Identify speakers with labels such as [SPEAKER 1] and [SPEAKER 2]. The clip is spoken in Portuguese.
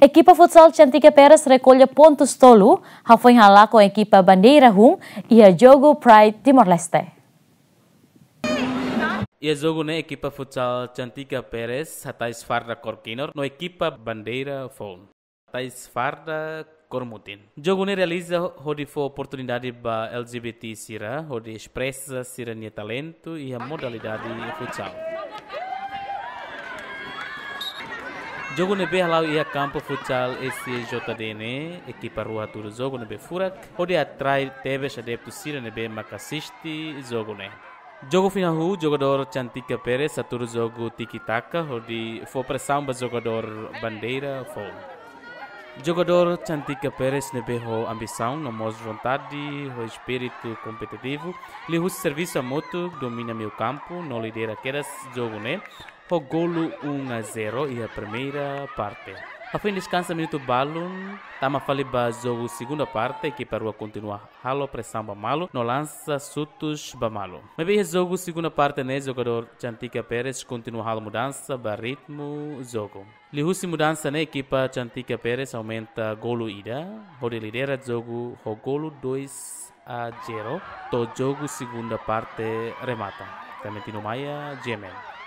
[SPEAKER 1] Equipa futsal Chantica Pérez recolhe pontos tolu, ao foi ralar com a equipa Bandeira Rum e a Jogo Pride Timor-Leste.
[SPEAKER 2] Ia jogo na equipa futsal Chantica Pérez, atrás farda Corquinor, no equipa Bandeira Fon. Atrás farda Cormutin. Jogo ne realiza hodi fo oportunidade ba LGBT Sira, hodi expressa Sira talento e a modalidade futsal. Jogo no B lá ia campo futsal SJDN, equipa Rua Turo Jogo no B Furak, onde atrai teve adepto Sira no B Macassisti Jogo né. Jogo final o jogador Chantica Pérez Saturo jogo tiki taka onde foi pressão para jogador bandeira foi. Jogador Chantica Pérez no B ambição, no mostra vontade, o espírito competitivo, lhe o serviço a moto domina meu campo, não lidera queras jogo né para o golo 1 a 0 e a primeira parte. A fim descansa minuto balon, tama faliba jogo segunda parte, equipa rua continua halo pressão bamalo, no lança sutus bamalo. Mebe jogo a segunda parte, né, jogador Chantica Pérez continua halo mudança, ba ritmo jogo. Lihusi mudança, né, equipa Chantica Pérez aumenta golo ida, Rode lidera jogo, o golo 2 a 0, to jogo segunda parte remata. Clementino Maia, Gemen.